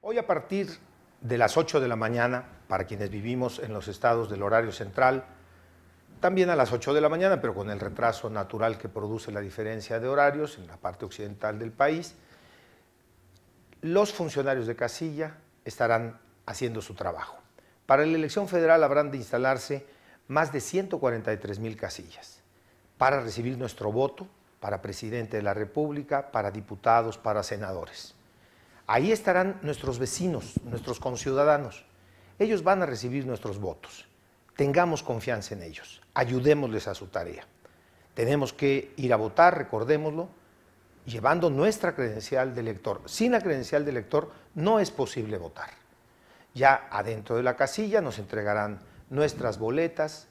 Hoy a partir de las 8 de la mañana, para quienes vivimos en los estados del horario central, también a las 8 de la mañana, pero con el retraso natural que produce la diferencia de horarios en la parte occidental del país, los funcionarios de casilla estarán haciendo su trabajo. Para la elección federal habrán de instalarse más de 143 mil casillas para recibir nuestro voto para presidente de la República, para diputados, para senadores. Ahí estarán nuestros vecinos, nuestros conciudadanos. Ellos van a recibir nuestros votos. Tengamos confianza en ellos. Ayudémosles a su tarea. Tenemos que ir a votar, recordémoslo, llevando nuestra credencial de elector. Sin la credencial de elector no es posible votar. Ya adentro de la casilla nos entregarán nuestras boletas,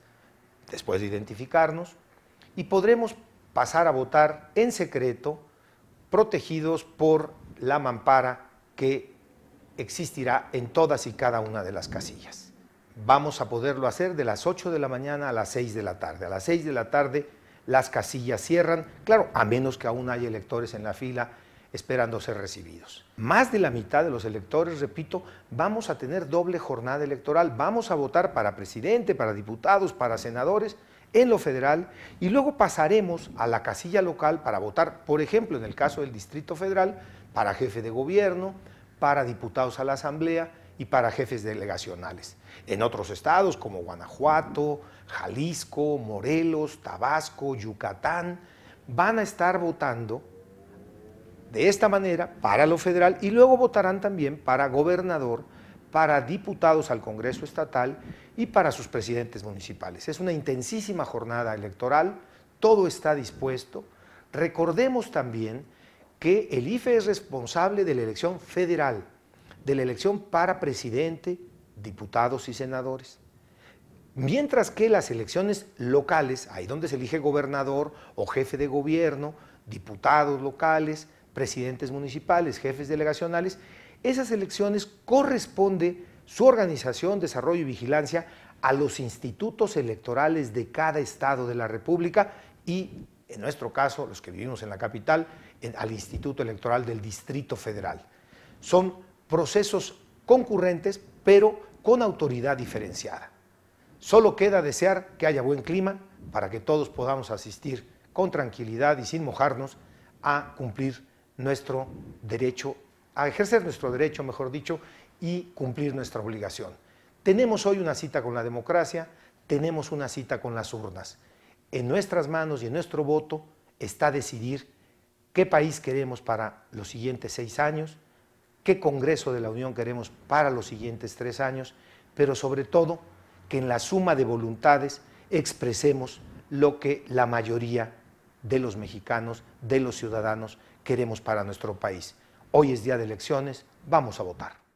después de identificarnos, y podremos pasar a votar en secreto, protegidos por la mampara que existirá en todas y cada una de las casillas. Vamos a poderlo hacer de las 8 de la mañana a las 6 de la tarde. A las 6 de la tarde las casillas cierran, claro, a menos que aún haya electores en la fila esperando ser recibidos. Más de la mitad de los electores, repito, vamos a tener doble jornada electoral, vamos a votar para presidente, para diputados, para senadores en lo federal y luego pasaremos a la casilla local para votar, por ejemplo, en el caso del Distrito Federal, para jefe de gobierno, para diputados a la Asamblea y para jefes delegacionales. En otros estados como Guanajuato, Jalisco, Morelos, Tabasco, Yucatán, van a estar votando de esta manera para lo federal y luego votarán también para gobernador, para diputados al Congreso Estatal y para sus presidentes municipales. Es una intensísima jornada electoral, todo está dispuesto. Recordemos también que el IFE es responsable de la elección federal, de la elección para presidente, diputados y senadores. Mientras que las elecciones locales, ahí donde se elige gobernador o jefe de gobierno, diputados locales, presidentes municipales, jefes delegacionales, esas elecciones corresponde su organización, desarrollo y vigilancia a los institutos electorales de cada estado de la República y, en nuestro caso, los que vivimos en la capital, al Instituto Electoral del Distrito Federal. Son procesos concurrentes, pero con autoridad diferenciada. Solo queda desear que haya buen clima para que todos podamos asistir con tranquilidad y sin mojarnos a cumplir nuestro derecho, a ejercer nuestro derecho, mejor dicho, y cumplir nuestra obligación. Tenemos hoy una cita con la democracia, tenemos una cita con las urnas. En nuestras manos y en nuestro voto está decidir qué país queremos para los siguientes seis años, qué Congreso de la Unión queremos para los siguientes tres años, pero sobre todo que en la suma de voluntades expresemos lo que la mayoría de los mexicanos, de los ciudadanos, queremos para nuestro país. Hoy es día de elecciones, vamos a votar.